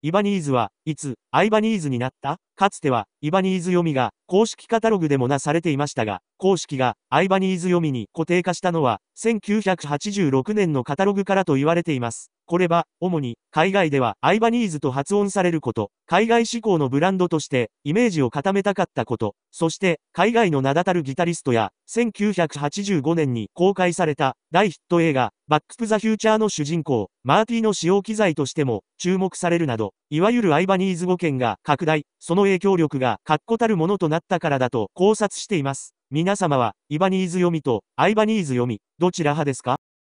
イバニーズはいつアイバニーズになったかつては、イバニーズ読みが、公式カタログでもなされていましたが、公式が、アイバニーズ読みに固定化したのは、1986年のカタログからと言われています。これは、主に、海外では、アイバニーズと発音されること、海外志向のブランドとして、イメージを固めたかったこと、そして、海外の名だたるギタリストや、1985年に公開された、大ヒット映画、バック・プ・ザ・フューチャーの主人公、マーティの使用機材としても、注目されるなど、いわゆるアイバニーズ語圏が拡大、その影響力が確固たるものとなったからだと考察しています。皆様は、イバニーズ読みと、アイバニーズ読み、どちら派ですか